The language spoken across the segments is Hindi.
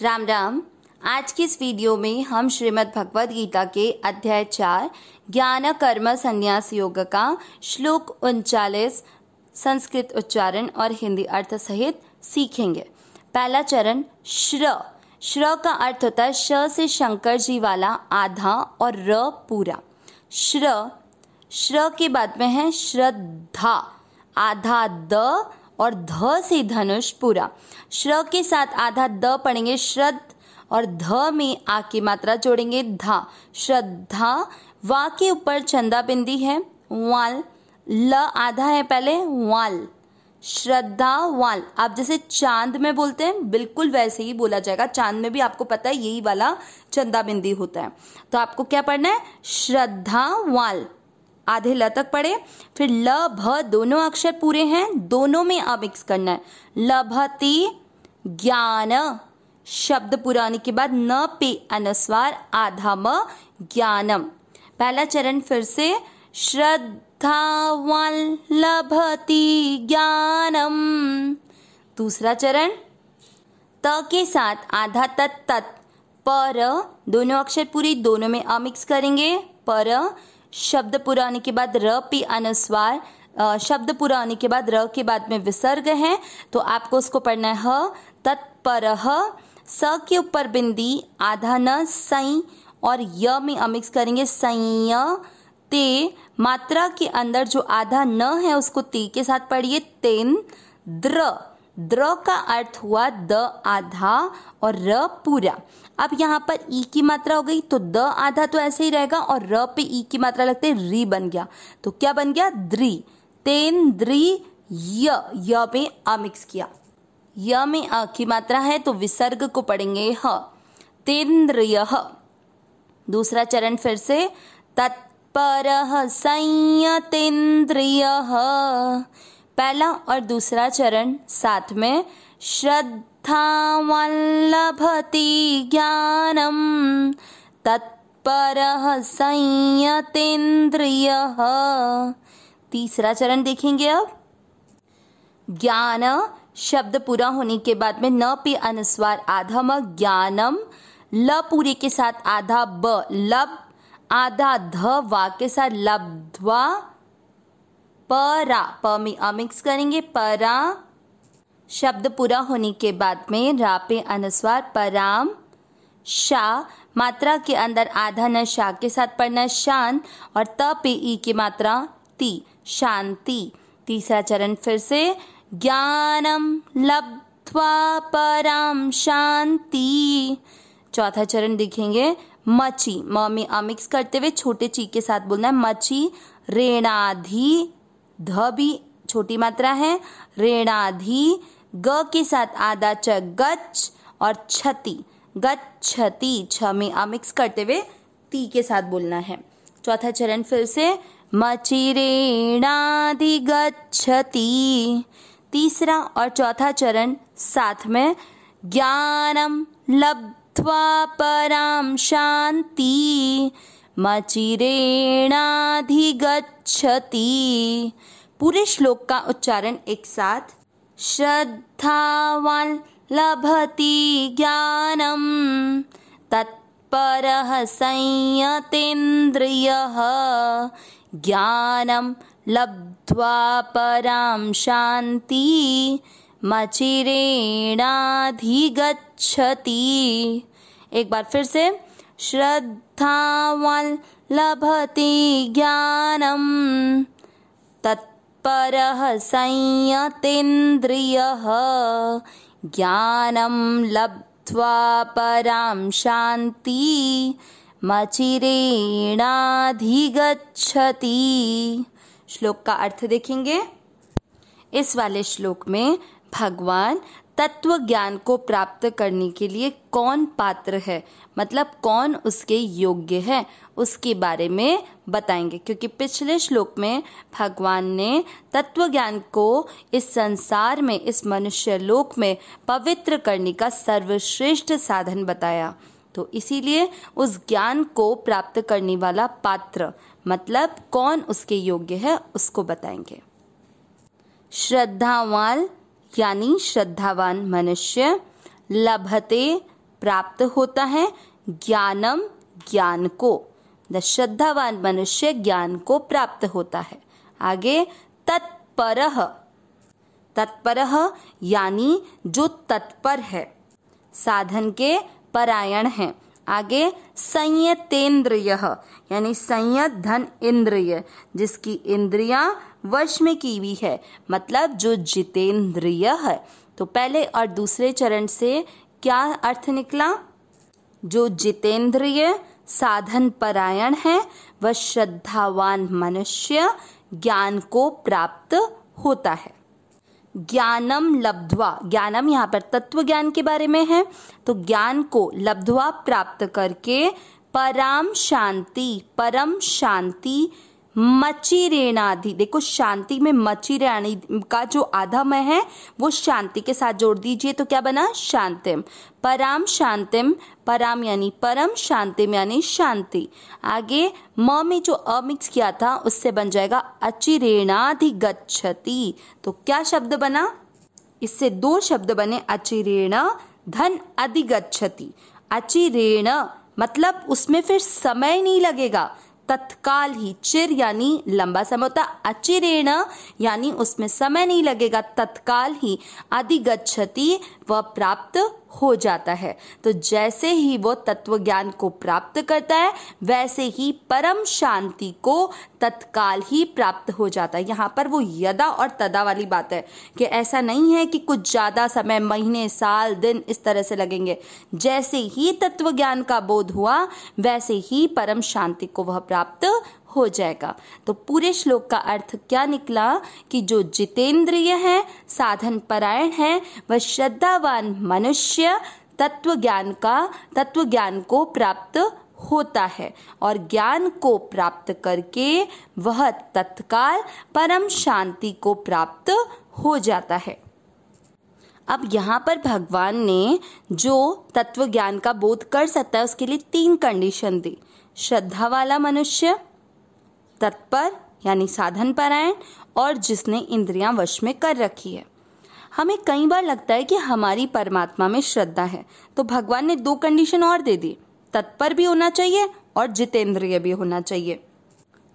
राम राम आज की इस वीडियो में हम श्रीमद् भगवद गीता के अध्याय चार ज्ञान कर्म संन्यास योग का श्लोक उनचालीस संस्कृत उच्चारण और हिंदी अर्थ सहित सीखेंगे पहला चरण श्र श्र का अर्थ होता है श से शंकर जी वाला आधा और र पूरा श्र श्र के बाद में है श्रद्धा आधा द और ध से धनुष पूरा श्र के साथ आधा द पढ़ेंगे श्रद और ध में आ की मात्रा जोड़ेंगे धा श्रद्धा वा के ऊपर चंदा बिंदी है वाल ल आधा है पहले वाल श्रद्धा वाल आप जैसे चांद में बोलते हैं बिल्कुल वैसे ही बोला जाएगा चांद में भी आपको पता है यही वाला चंदा बिंदी होता है तो आपको क्या पढ़ना है श्रद्धा वाल आधे ल तक पढ़े फिर ल भ दोनों अक्षर पूरे हैं दोनों में आ मिक्स करना है लभति ज्ञान शब्द पुराने के बाद न पे अनुस्वार आधा म ज्ञानम पहला चरण फिर से श्रद्धावान लभति ज्ञानम दूसरा चरण त के साथ आधा तत् तत् पर दोनों अक्षर पूरी दोनों में अमिक्स करेंगे पर शब्द पूरा होने के बाद र पी अनुस्वार शब्द पूरा होने के बाद र के बाद में विसर्ग है तो आपको उसको पढ़ना है ह तत्पर स के ऊपर बिंदी आधा न सई और य में अमिक्स करेंगे संय ते मात्रा के अंदर जो आधा न है उसको ते के साथ पढ़िए तेन द्र द्र का अर्थ हुआ द आधा और र पूरा अब यहाँ पर ई की मात्रा हो गई तो द आधा तो ऐसे ही रहेगा और र पे ई की मात्रा लगते है री बन गया तो क्या बन गया द्री तेन द्री य य में अ मिक्स किया य में अ की मात्रा है तो विसर्ग को पढ़ेंगे ह तेन्द्रिय दूसरा चरण फिर से तत्पर संयतेन्द्रिय पहला और दूसरा चरण साथ में श्रद्धावल्लभति ज्ञानम तत्पर संयतेन्द्रिय तीसरा चरण देखेंगे अब ज्ञान शब्द पूरा होने के बाद में न पे अनुस्वार आधा म ज्ञानम ल पूरे के साथ आधा ब लब आधा ध वा के साथ लब्ध्वा परा प में अमिक्स करेंगे परा शब्द पूरा होने के बाद में रा पे अनुस्वार पराम शा मात्रा के अंदर आधा न शाह के साथ पढ़ना शान और त पे ई की मात्रा ती शांति तीसरा चरण फिर से ज्ञानम लब्ध्वा पराम शांति चौथा चरण देखेंगे मची मम्मी अमिक्स करते हुए छोटे ची के साथ बोलना है मची रेणाधि ध भी छोटी मात्रा है ऋणाधि ग के साथ आधा च गच और छति गच्छति छ में आ मिक्स करते हुए ती के साथ बोलना है चौथा चरण फिर से मचिरेणाधि गच्छति तीसरा और चौथा चरण साथ में ज्ञानम लब्ध्वा पराम शांति मचिरेणाधिगच्छति पूरे श्लोक का उच्चारण एक साथ श्रद्धावान लभति ज्ञानम तत्पर संयतेन्द्रिय ज्ञानम लब्ध्वा परां शान्ति मचिरेणाधिगच्छति एक बार फिर से श्रद्धा निष्ठावान् लभति ज्ञानम् तत्परः संयतेन्द्रियः ज्ञानं लब्ध्वा परां शान्ति मचिरेणाधिगच्छति श्लोक का अर्थ देखेंगे इस वाले श्लोक में भगवान तत्व ज्ञान को प्राप्त करने के लिए कौन पात्र है मतलब कौन उसके योग्य है उसके बारे में बताएंगे क्योंकि पिछले श्लोक में भगवान ने तत्व ज्ञान को इस संसार में इस मनुष्य लोक में पवित्र करने का सर्वश्रेष्ठ साधन बताया तो इसीलिए उस ज्ञान को प्राप्त करने वाला पात्र मतलब कौन उसके योग्य है उसको बताएंगे श्रद्धावान यानी श्रद्धावान मनुष्य लभते प्राप्त होता है ज्ञानम ज्ञान को द श्रद्धावान मनुष्य ज्ञान को प्राप्त होता है आगे तत्पर तत्पर यानी जो तत्पर है साधन के परायण है आगे संयतेन्द्रिय यानी संयत धन इंद्रिय जिसकी इंद्रिया वश में की हुई है मतलब जो जितेंद्रिय है तो पहले और दूसरे चरण से क्या अर्थ निकला जो जितेंद्रिय साधन परायण है वह श्रद्धावान मनुष्य ज्ञान को प्राप्त होता है ज्ञानम लब्ध्वा ज्ञानम यहाँ पर तत्व ज्ञान के बारे में है तो ज्ञान को लब्ध्वा प्राप्त करके पराम शांति परम शांति मची रेणाधि देखो शांति में मची रेणी का जो आधा आधम है वो शांति के साथ जोड़ दीजिए तो क्या बना शांतिम पराम शांतिम पराम यानी परम शांतिम यानी शांति आगे म में जो अमिक्स किया था उससे बन जाएगा अचिरेणाधि गच्छति तो क्या शब्द बना इससे दो शब्द बने अचिरेण धन अधिगछति अचिरेण मतलब उसमें फिर समय नहीं लगेगा तत्काल ही चिर यानी लंबा समय होता अचिरेण यानी उसमें समय नहीं लगेगा तत्काल ही अधिगछति वह प्राप्त हो जाता है तो जैसे ही वो तत्व ज्ञान को प्राप्त करता है वैसे ही परम शांति को तत्काल ही प्राप्त हो जाता है यहाँ पर वो यदा और तदा वाली बात है कि ऐसा नहीं है कि कुछ ज़्यादा समय महीने साल दिन इस तरह से लगेंगे जैसे ही तत्व ज्ञान का बोध हुआ वैसे ही परम शांति को वह प्राप्त हो जाएगा तो पूरे श्लोक का अर्थ क्या निकला कि जो जितेंद्रिय है साधन परायण है वह श्रद्धावान मनुष्य तत्व ज्ञान का तत्व ज्ञान को प्राप्त होता है और ज्ञान को प्राप्त करके वह तत्काल परम शांति को प्राप्त हो जाता है अब यहाँ पर भगवान ने जो तत्व ज्ञान का बोध कर सकता है उसके लिए तीन कंडीशन दी श्रद्धा वाला मनुष्य तत्पर यानी साधन परायण और जिसने इंद्रियां वश में कर रखी है हमें कई बार लगता है कि हमारी परमात्मा में श्रद्धा है तो भगवान ने दो कंडीशन और दे दी तत्पर भी होना चाहिए और जितेंद्रिय भी होना चाहिए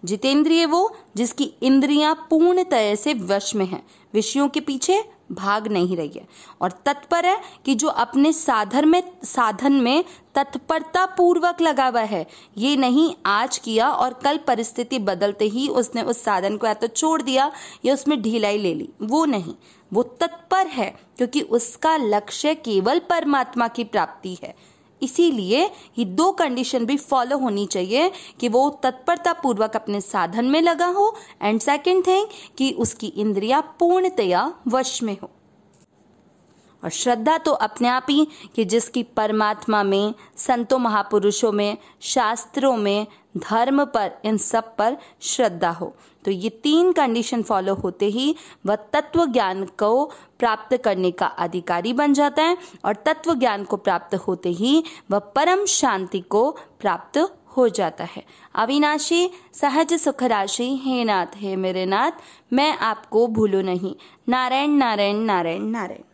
जितेंद्रिय वो जिसकी इंद्रियां पूर्ण तरह से वश में है विषयों के पीछे भाग नहीं रही है और तत्पर है कि जो अपने साधन में साधन में तत्परता पूर्वक लगा हुआ है ये नहीं आज किया और कल परिस्थिति बदलते ही उसने उस साधन को या तो छोड़ दिया या उसमें ढिलाई ले ली वो नहीं वो तत्पर है क्योंकि उसका लक्ष्य केवल परमात्मा की प्राप्ति है इसीलिए ये दो कंडीशन भी फॉलो होनी चाहिए कि वो तत्परता पूर्वक अपने साधन में लगा हो एंड सेकेंड थिंग कि उसकी इंद्रिया पूर्णतया वश में हो और श्रद्धा तो अपने आप ही कि जिसकी परमात्मा में संतों महापुरुषों में शास्त्रों में धर्म पर इन सब पर श्रद्धा हो तो ये तीन कंडीशन फॉलो होते ही वह तत्व ज्ञान को प्राप्त करने का अधिकारी बन जाता है और तत्व ज्ञान को प्राप्त होते ही वह परम शांति को प्राप्त हो जाता है अविनाशी सहज सुख राशि हे नाथ हे मेरे नाथ मैं आपको भूलू नहीं नारायण नारायण नारायण नारायण